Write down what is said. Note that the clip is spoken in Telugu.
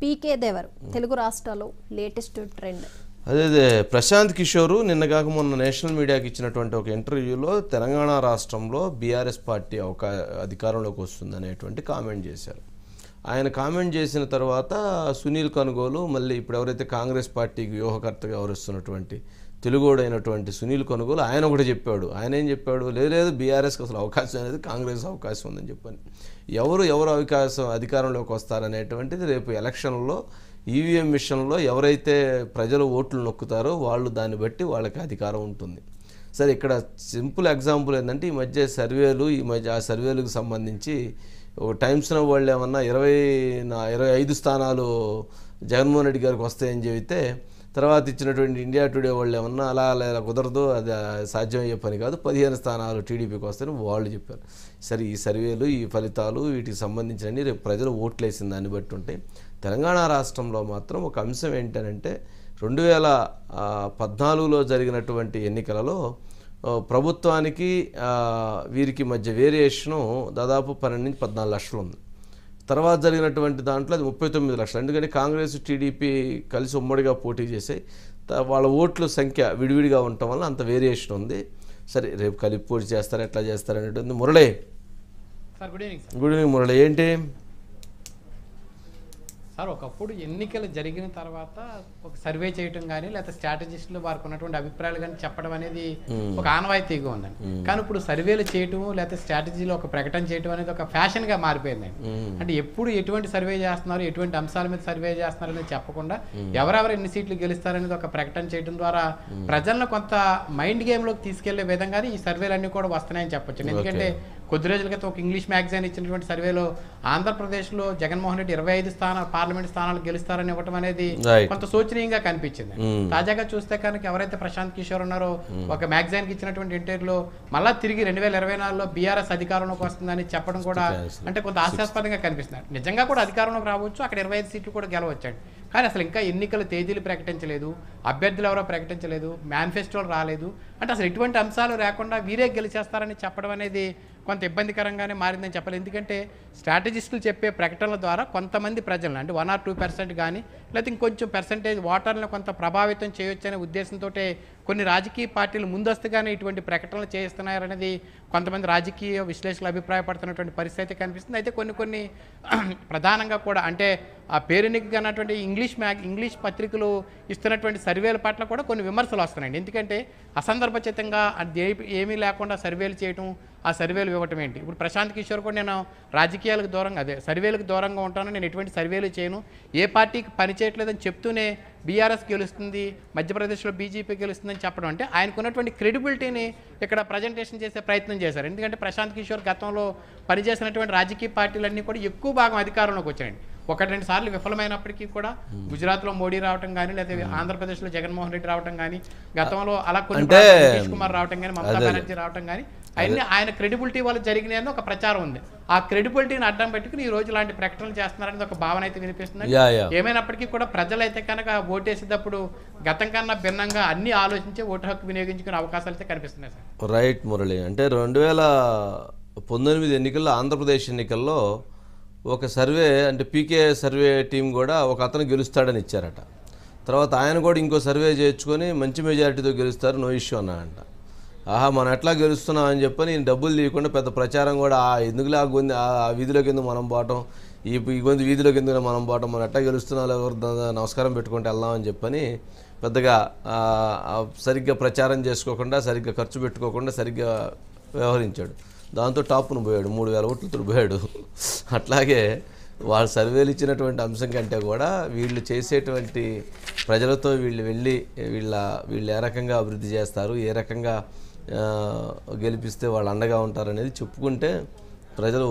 పీకే దేవర్ తెలుగు రాష్ట్రాల్లో లేటెస్ట్ ట్రెండ్ అదే ప్రశాంత్ కిషోర్ కాక మొన్న నేషనల్ మీడియాకి ఇచ్చినటువంటి ఒక ఇంటర్వ్యూలో తెలంగాణ రాష్ట్రంలో బీఆర్ఎస్ పార్టీ ఒక అధికారంలోకి వస్తుంది అనేటువంటి కామెంట్ చేశారు ఆయన కామెంట్ చేసిన తర్వాత సునీల్ కనుగోలు మళ్ళీ ఇప్పుడు ఎవరైతే కాంగ్రెస్ పార్టీకి వ్యూహకర్తగా వ్యవహరిస్తున్నటువంటి తెలుగుడైనటువంటి సునీల్ కనుగోలు ఆయన ఒకటి చెప్పాడు ఆయన ఏం చెప్పాడు లేదు లేదు బీఆర్ఎస్కి అసలు అవకాశం అనేది కాంగ్రెస్ అవకాశం ఉందని చెప్పని ఎవరు ఎవరు అవకాశం అధికారంలోకి వస్తారనేటువంటిది రేపు ఎలక్షన్లో ఈవీఎం విషయంలో ఎవరైతే ప్రజలు ఓట్లు నొక్కుతారో వాళ్ళు దాన్ని బట్టి వాళ్ళకి అధికారం ఉంటుంది సరే ఇక్కడ సింపుల్ ఎగ్జాంపుల్ ఏంటంటే ఈ మధ్య సర్వేలు ఈ మధ్య ఆ సర్వేలకు సంబంధించి టైమ్స్ టైమ్స్న వాళ్ళు ఏమన్నా ఇరవై ఇరవై ఐదు స్థానాలు జగన్మోహన్ రెడ్డి గారికి వస్తాయని చెబితే తర్వాత ఇచ్చినటువంటి ఇండియా టుడే వాళ్ళు ఏమన్నా అలా అలా కుదరదు అది సాధ్యమయ్యే పని కాదు పదిహేను స్థానాలు టీడీపీకి వస్తాయని వాళ్ళు చెప్పారు సరే ఈ సర్వేలు ఈ ఫలితాలు వీటికి సంబంధించినవి రేపు ప్రజలు ఓట్లు వేసిన దాన్ని బట్టి ఉంటాయి తెలంగాణ రాష్ట్రంలో మాత్రం ఒక అంశం ఏంటంటే రెండు వేల పద్నాలుగులో జరిగినటువంటి ఎన్నికలలో ప్రభుత్వానికి వీరికి మధ్య వేరియేషను దాదాపు పన్నెండు నుంచి పద్నాలుగు లక్షలు ఉంది తర్వాత జరిగినటువంటి దాంట్లో అది ముప్పై తొమ్మిది లక్షలు ఎందుకంటే కాంగ్రెస్ టీడీపీ కలిసి ఉమ్మడిగా పోటీ చేసే వాళ్ళ ఓట్ల సంఖ్య విడివిడిగా ఉండటం వల్ల అంత వేరియేషన్ ఉంది సరే రేపు కలిపి పోటీ చేస్తారు ఎట్లా చేస్తారు అనేటువంటి మురళి గుడ్ ఈవినింగ్ మురళి ఏంటి సార్ ఒకప్పుడు ఎన్నికలు జరిగిన తర్వాత ఒక సర్వే చేయటం కానీ లేకపోతే స్ట్రాటజిస్టులు వారికి ఉన్నటువంటి అభిప్రాయాలు కానీ చెప్పడం అనేది ఒక ఆనవాయితీగా ఉందండి కానీ ఇప్పుడు సర్వేలు చేయటము లేకపోతే స్ట్రాటజీలో ఒక ప్రకటన చేయటం అనేది ఒక ఫ్యాషన్గా మారిపోయిందండి అంటే ఎప్పుడు ఎటువంటి సర్వే చేస్తున్నారు ఎటువంటి అంశాల మీద సర్వే చేస్తున్నారు అనేది చెప్పకుండా ఎవరెవరు ఎన్ని సీట్లు గెలుస్తారనేది ఒక ప్రకటన చేయడం ద్వారా ప్రజలను కొంత మైండ్ గేమ్లోకి తీసుకెళ్లే విధంగానే ఈ సర్వేలు అన్నీ కూడా వస్తున్నాయని చెప్పొచ్చు ఎందుకంటే కొద్ది రోజుల క్రితం ఒక ఇంగ్లీష్ మ్యాగజైన్ ఇచ్చినటువంటి సర్వేలో ఆంధ్రప్రదేశ్లో జగన్మోహన్ రెడ్డి ఇరవై ఐదు స్థానాలు పార్లమెంట్ పార్లమెంట్ స్థానాలు గెలుస్తారని ఇవ్వటం అనేది కొంత శోచనీయంగా కనిపించింది hmm. తాజాగా చూస్తే కనుక ఎవరైతే ప్రశాంత్ కిషోర్ ఉన్నారో hmm. ఒక మ్యాగజైన్ కి ఇచ్చినటువంటి ఇంటర్వ్యూలో మళ్ళా తిరిగి రెండు వేల ఇరవై నాలుగులో బీఆర్ఎస్ అధికారంలోకి వస్తుందని చెప్పడం కూడా అంటే కొంత ఆశాస్పదంగా కనిపిస్తుంది నిజంగా కూడా అధికారంలోకి రావచ్చు అక్కడ ఇరవై ఐదు సీట్లు కూడా గెలవచ్చండి కానీ అసలు ఇంకా ఎన్నికల తేదీలు ప్రకటించలేదు అభ్యర్థులు ఎవరో ప్రకటించలేదు మేనిఫెస్టోలు రాలేదు అంటే అసలు ఎటువంటి అంశాలు లేకుండా వీరే గెలిచేస్తారని చెప్పడం అనేది కొంత ఇబ్బందికరంగానే మారిందని చెప్పాలి ఎందుకంటే స్ట్రాటజిస్టులు చెప్పే ప్రకటనల ద్వారా కొంతమంది ప్రజలను అంటే వన్ ఆర్ టూ పర్సెంట్ కానీ లేకపోతే ఇంకొంచెం పర్సంటేజ్ ఓటర్లను కొంత ప్రభావితం చేయొచ్చనే ఉద్దేశంతో కొన్ని రాజకీయ పార్టీలు ముందస్తుగానే ఇటువంటి ప్రకటనలు చేస్తున్నారనేది కొంతమంది రాజకీయ విశ్లేషకులు అభిప్రాయపడుతున్నటువంటి పరిస్థితి కనిపిస్తుంది అయితే కొన్ని కొన్ని ప్రధానంగా కూడా అంటే ఆ పేరునికి అన్నటువంటి ఇంగ్లీష్ మ్యాగ్ ఇంగ్లీష్ పత్రికలు ఇస్తున్నటువంటి సర్వేల పట్ల కూడా కొన్ని విమర్శలు వస్తున్నాయండి ఎందుకంటే అసందర్భచితంగా ఏమీ లేకుండా సర్వేలు చేయటం ఆ సర్వేలు ఇవ్వటం ఏంటి ఇప్పుడు ప్రశాంత్ కిషోర్ కూడా నేను రాజకీయాలకు దూరంగా అదే సర్వేలకు దూరంగా ఉంటాను నేను ఎటువంటి సర్వేలు చేయను ఏ పార్టీకి పనిచేయట్లేదని చెప్తూనే బీఆర్ఎస్ గెలుస్తుంది మధ్యప్రదేశ్లో బీజేపీ గెలుస్తుందని చెప్పడం అంటే ఆయనకున్నటువంటి క్రెడిబిలిటీని ఇక్కడ ప్రజెంటేషన్ చేసే ప్రయత్నం చేశారు ఎందుకంటే ప్రశాంత్ కిషోర్ గతంలో పనిచేసినటువంటి రాజకీయ పార్టీలన్నీ కూడా ఎక్కువ భాగం అధికారంలోకి వచ్చాయండి ఒకటి రెండు సార్లు విఫలమైనప్పటికీ కూడా గుజరాత్లో మోడీ రావటం కానీ లేదా ఆంధ్రప్రదేశ్లో జగన్మోహన్ రెడ్డి రావటం కానీ గతంలో అలా కొన్ని కుమార్ రావటం కానీ మమతా బెనర్జీ రావటం కానీ అవన్నీ ఆయన క్రెడిబిలిటీ వల్ల జరిగినాయని ఒక ప్రచారం ఉంది ఆ క్రెడిబిలిటీని అడ్డం పెట్టుకుని ఈ రోజు లాంటి ప్రకటనలు చేస్తున్నారనేది ఒక భావన అయితే వినిపిస్తుంది ఏమైనప్పటికీ కూడా ప్రజలైతే కనుక ఓటేసేటప్పుడు గతం కన్నా భిన్నంగా అన్ని ఆలోచించి ఓటు హక్కు వినియోగించుకునే అవకాశాలు అయితే కనిపిస్తున్నాయి సార్ రైట్ మురళి అంటే రెండు వేల పంతొమ్మిది ఎన్నికల్లో ఆంధ్రప్రదేశ్ ఎన్నికల్లో ఒక సర్వే అంటే పీకే సర్వే టీం కూడా ఒక అతను గెలుస్తాడని ఇచ్చారట తర్వాత ఆయన కూడా ఇంకో సర్వే చేయించుకొని మంచి మెజారిటీతో గెలుస్తారు నో ఇష్యూ అన్నాడంట ఆహా మనం ఎట్లా గెలుస్తున్నాం అని చెప్పి నేను డబ్బులు తీయకుండా పెద్ద ప్రచారం కూడా ఎందుకు ఆ ఆ వీధిలోకి ఎందుకు మనం పోవటం ఈ గొంతు వీధిలోకి ఎందుకు మనం పోవటం మనం ఎట్లా గెలుస్తున్నాం ఎవరు నమస్కారం పెట్టుకుంటే వెళ్దామని చెప్పని పెద్దగా సరిగ్గా ప్రచారం చేసుకోకుండా సరిగ్గా ఖర్చు పెట్టుకోకుండా సరిగ్గా వ్యవహరించాడు దాంతో టాప్ను పోయాడు మూడు వేల ఓట్లతో పోయాడు అట్లాగే వాళ్ళు సర్వేలు ఇచ్చినటువంటి అంశం కంటే కూడా వీళ్ళు చేసేటువంటి ప్రజలతో వీళ్ళు వెళ్ళి వీళ్ళ వీళ్ళు ఏ రకంగా అభివృద్ధి చేస్తారు ఏ రకంగా గెలిపిస్తే వాళ్ళు అండగా ఉంటారనేది చెప్పుకుంటే ప్రజలు